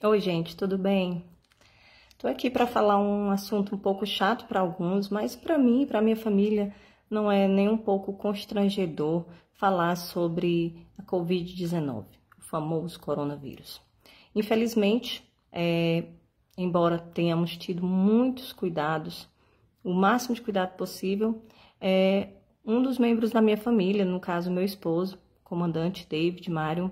Oi, gente, tudo bem? Estou aqui para falar um assunto um pouco chato para alguns, mas para mim e para minha família não é nem um pouco constrangedor falar sobre a Covid-19, o famoso coronavírus. Infelizmente, é, embora tenhamos tido muitos cuidados, o máximo de cuidado possível, é, um dos membros da minha família, no caso meu esposo, comandante David Mário,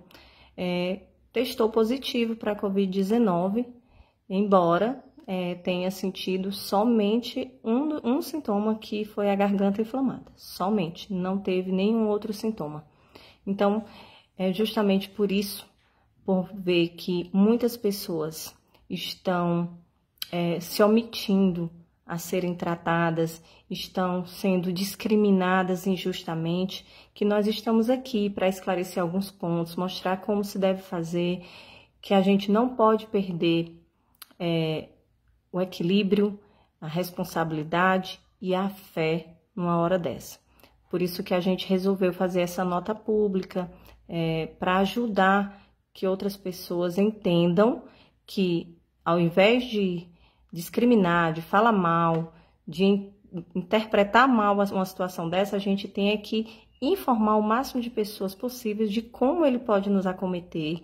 é, testou positivo para a Covid-19, embora é, tenha sentido somente um, um sintoma que foi a garganta inflamada. Somente, não teve nenhum outro sintoma. Então, é justamente por isso, por ver que muitas pessoas estão é, se omitindo a serem tratadas estão sendo discriminadas injustamente, que nós estamos aqui para esclarecer alguns pontos, mostrar como se deve fazer, que a gente não pode perder é, o equilíbrio, a responsabilidade e a fé numa hora dessa. Por isso que a gente resolveu fazer essa nota pública é, para ajudar que outras pessoas entendam que ao invés de discriminar, de falar mal, de interpretar mal uma situação dessa, a gente tem é que informar o máximo de pessoas possíveis de como ele pode nos acometer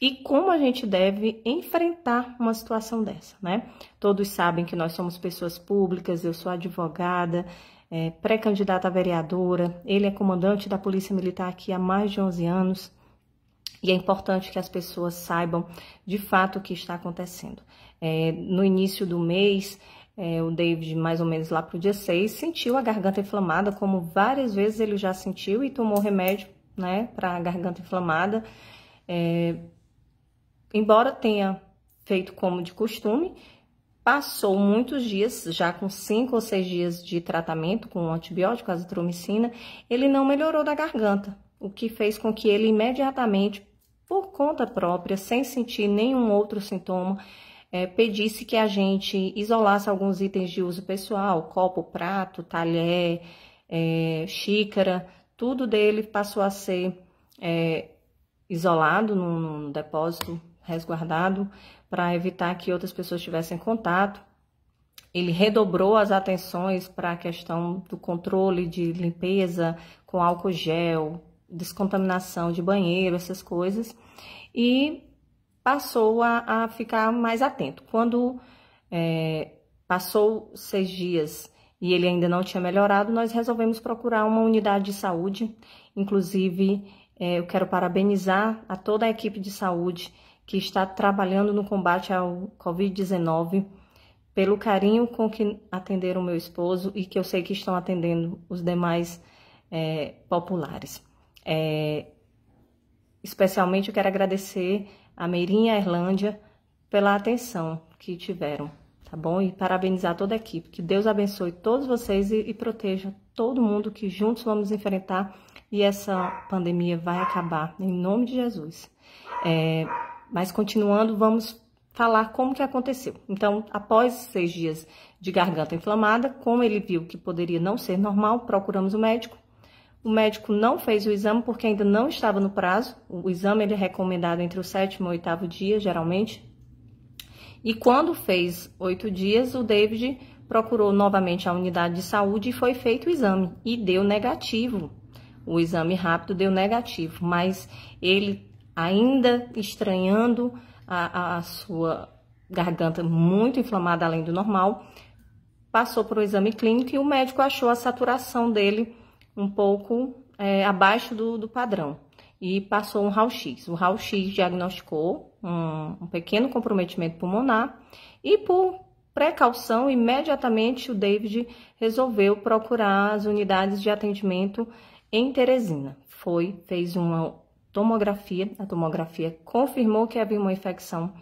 e como a gente deve enfrentar uma situação dessa, né? Todos sabem que nós somos pessoas públicas, eu sou advogada, é, pré-candidata a vereadora, ele é comandante da Polícia Militar aqui há mais de 11 anos, e é importante que as pessoas saibam de fato o que está acontecendo. É, no início do mês, é, o David, mais ou menos lá para o dia 6, sentiu a garganta inflamada, como várias vezes ele já sentiu e tomou remédio né, para a garganta inflamada. É, embora tenha feito como de costume, passou muitos dias, já com cinco ou seis dias de tratamento com o antibiótico, azitromicina, ele não melhorou da garganta, o que fez com que ele imediatamente conta própria, sem sentir nenhum outro sintoma, é, pedisse que a gente isolasse alguns itens de uso pessoal, copo, prato, talher, é, xícara, tudo dele passou a ser é, isolado num, num depósito resguardado para evitar que outras pessoas tivessem contato. Ele redobrou as atenções para a questão do controle de limpeza com álcool gel, descontaminação de banheiro, essas coisas, e passou a, a ficar mais atento. Quando é, passou seis dias e ele ainda não tinha melhorado, nós resolvemos procurar uma unidade de saúde. Inclusive, é, eu quero parabenizar a toda a equipe de saúde que está trabalhando no combate ao Covid-19, pelo carinho com que atenderam meu esposo e que eu sei que estão atendendo os demais é, populares. É, especialmente eu quero agradecer a Meirinha e a Irlândia pela atenção que tiveram, tá bom? E parabenizar toda a equipe. Que Deus abençoe todos vocês e, e proteja todo mundo que juntos vamos enfrentar e essa pandemia vai acabar, em nome de Jesus. É, mas continuando, vamos falar como que aconteceu. Então, após seis dias de garganta inflamada, como ele viu que poderia não ser normal, procuramos o um médico o médico não fez o exame porque ainda não estava no prazo. O exame ele é recomendado entre o sétimo e oitavo dia, geralmente. E quando fez oito dias, o David procurou novamente a unidade de saúde e foi feito o exame e deu negativo. O exame rápido deu negativo, mas ele ainda estranhando a, a sua garganta muito inflamada além do normal, passou para o exame clínico e o médico achou a saturação dele um pouco é, abaixo do, do, padrão e passou um raio-x. O raio-x diagnosticou um, um pequeno comprometimento pulmonar e, por precaução, imediatamente o David resolveu procurar as unidades de atendimento em Teresina. Foi, fez uma tomografia, a tomografia confirmou que havia uma infecção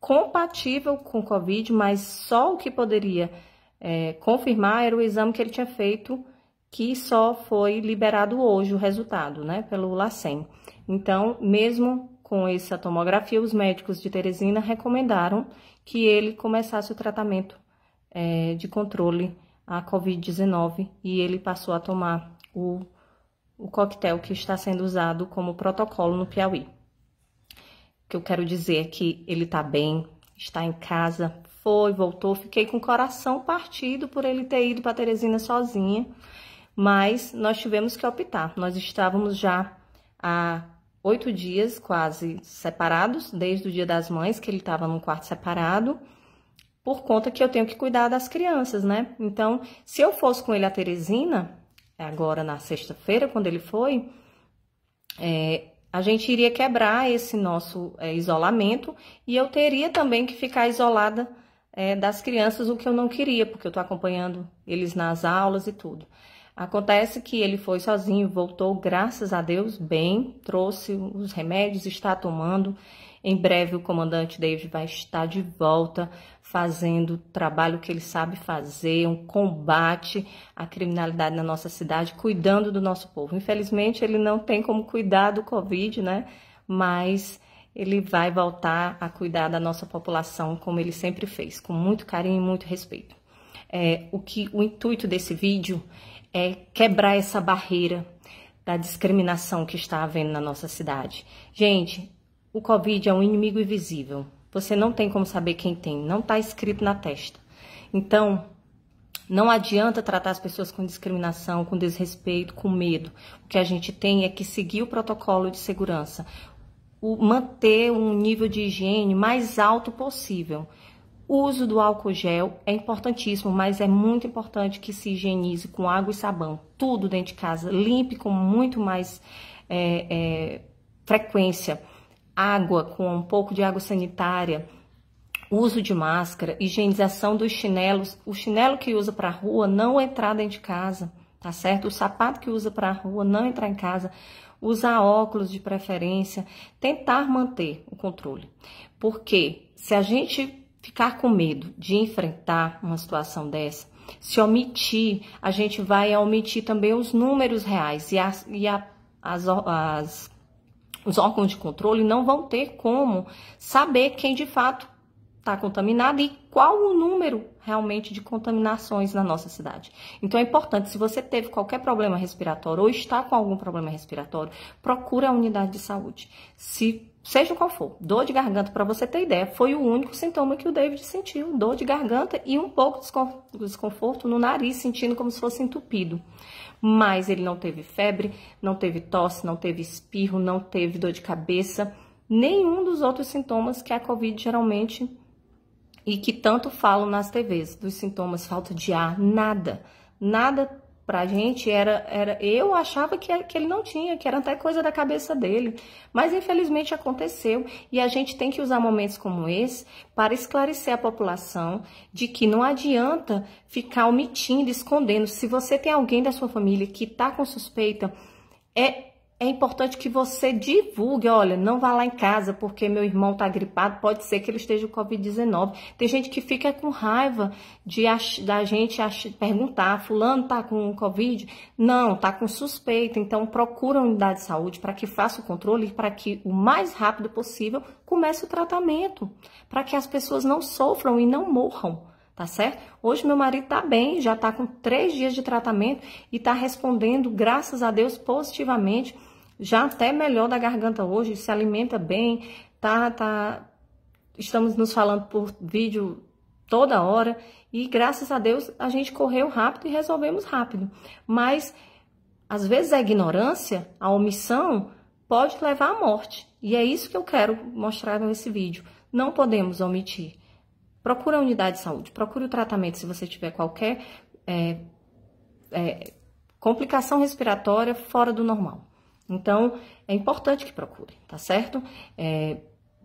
compatível com Covid, mas só o que poderia é, confirmar era o exame que ele tinha feito que só foi liberado hoje o resultado, né, pelo LACEN. Então, mesmo com essa tomografia, os médicos de Teresina recomendaram que ele começasse o tratamento é, de controle à Covid-19 e ele passou a tomar o, o coquetel que está sendo usado como protocolo no Piauí. O que eu quero dizer é que ele está bem, está em casa, foi, voltou, fiquei com o coração partido por ele ter ido para Teresina sozinha mas nós tivemos que optar. Nós estávamos já há oito dias quase separados, desde o dia das mães, que ele estava num quarto separado, por conta que eu tenho que cuidar das crianças, né? Então, se eu fosse com ele a Teresina, agora na sexta-feira, quando ele foi, é, a gente iria quebrar esse nosso é, isolamento e eu teria também que ficar isolada é, das crianças, o que eu não queria, porque eu estou acompanhando eles nas aulas e tudo. Acontece que ele foi sozinho, voltou, graças a Deus, bem, trouxe os remédios, está tomando. Em breve o comandante David vai estar de volta fazendo o trabalho que ele sabe fazer, um combate à criminalidade na nossa cidade, cuidando do nosso povo. Infelizmente ele não tem como cuidar do Covid, né? Mas ele vai voltar a cuidar da nossa população como ele sempre fez, com muito carinho e muito respeito. É, o que o intuito desse vídeo é quebrar essa barreira da discriminação que está havendo na nossa cidade. Gente, o Covid é um inimigo invisível. Você não tem como saber quem tem, não está escrito na testa. Então, não adianta tratar as pessoas com discriminação, com desrespeito, com medo. O que a gente tem é que seguir o protocolo de segurança, o, manter um nível de higiene mais alto possível. O uso do álcool gel é importantíssimo, mas é muito importante que se higienize com água e sabão. Tudo dentro de casa, limpe com muito mais é, é, frequência. Água com um pouco de água sanitária, uso de máscara, higienização dos chinelos. O chinelo que usa para a rua não entrar dentro de casa, tá certo? O sapato que usa para a rua não entrar em casa usar óculos de preferência, tentar manter o controle. Porque se a gente ficar com medo de enfrentar uma situação dessa, se omitir, a gente vai omitir também os números reais e, as, e a, as, as, os órgãos de controle não vão ter como saber quem de fato está contaminado e qual o número realmente de contaminações na nossa cidade. Então é importante, se você teve qualquer problema respiratório ou está com algum problema respiratório, procure a unidade de saúde. Se Seja qual for, dor de garganta, para você ter ideia, foi o único sintoma que o David sentiu: dor de garganta e um pouco de desconforto no nariz, sentindo como se fosse entupido. Mas ele não teve febre, não teve tosse, não teve espirro, não teve dor de cabeça, nenhum dos outros sintomas que a Covid geralmente e que tanto falam nas TVs, dos sintomas, falta de ar, nada. Nada pra gente era, era eu achava que, que ele não tinha, que era até coisa da cabeça dele, mas infelizmente aconteceu e a gente tem que usar momentos como esse para esclarecer a população de que não adianta ficar omitindo, escondendo. Se você tem alguém da sua família que tá com suspeita, é é importante que você divulgue, olha, não vá lá em casa porque meu irmão tá gripado, pode ser que ele esteja com Covid-19. Tem gente que fica com raiva de da gente perguntar, fulano tá com Covid? Não, tá com suspeita, então procura a unidade de saúde para que faça o controle e para que o mais rápido possível comece o tratamento, para que as pessoas não sofram e não morram tá certo? Hoje meu marido tá bem, já tá com três dias de tratamento e tá respondendo, graças a Deus, positivamente já até melhor da garganta hoje, se alimenta bem, tá, tá, estamos nos falando por vídeo toda hora e graças a Deus a gente correu rápido e resolvemos rápido. Mas às vezes a ignorância, a omissão pode levar à morte. E é isso que eu quero mostrar nesse vídeo. Não podemos omitir. Procure a unidade de saúde, procure o tratamento se você tiver qualquer é, é, complicação respiratória fora do normal. Então, é importante que procurem, tá certo? É,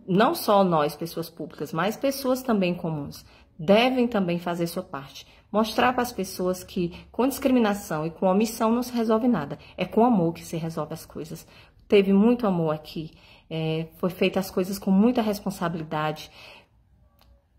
não só nós, pessoas públicas, mas pessoas também comuns, devem também fazer sua parte. Mostrar para as pessoas que com discriminação e com omissão não se resolve nada. É com amor que se resolve as coisas. Teve muito amor aqui, é, foi feita as coisas com muita responsabilidade,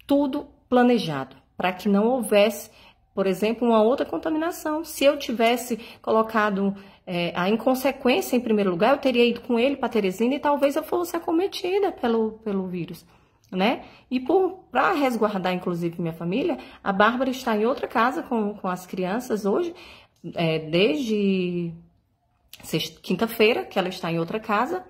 tudo planejado para que não houvesse por exemplo, uma outra contaminação. Se eu tivesse colocado é, a inconsequência em primeiro lugar, eu teria ido com ele para Teresina e talvez eu fosse acometida pelo, pelo vírus. Né? E para resguardar, inclusive, minha família, a Bárbara está em outra casa com, com as crianças hoje, é, desde quinta-feira, que ela está em outra casa,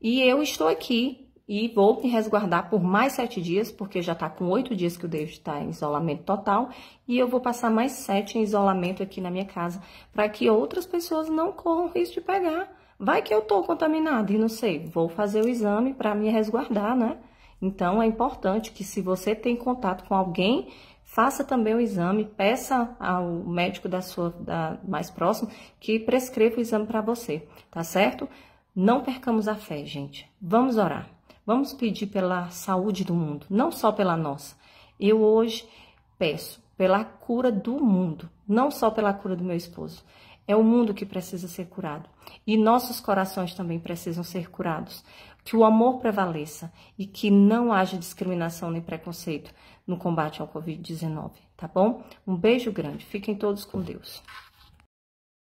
e eu estou aqui e vou me resguardar por mais sete dias, porque já tá com oito dias que o David estar tá em isolamento total, e eu vou passar mais sete em isolamento aqui na minha casa, para que outras pessoas não corram risco de pegar. Vai que eu tô contaminada e não sei, vou fazer o exame para me resguardar, né? Então é importante que se você tem contato com alguém, faça também o exame, peça ao médico da sua da mais próximo que prescreva o exame para você, tá certo? Não percamos a fé, gente. Vamos orar. Vamos pedir pela saúde do mundo, não só pela nossa. Eu hoje peço pela cura do mundo, não só pela cura do meu esposo. É o mundo que precisa ser curado. E nossos corações também precisam ser curados. Que o amor prevaleça e que não haja discriminação nem preconceito no combate ao Covid-19, tá bom? Um beijo grande. Fiquem todos com Deus.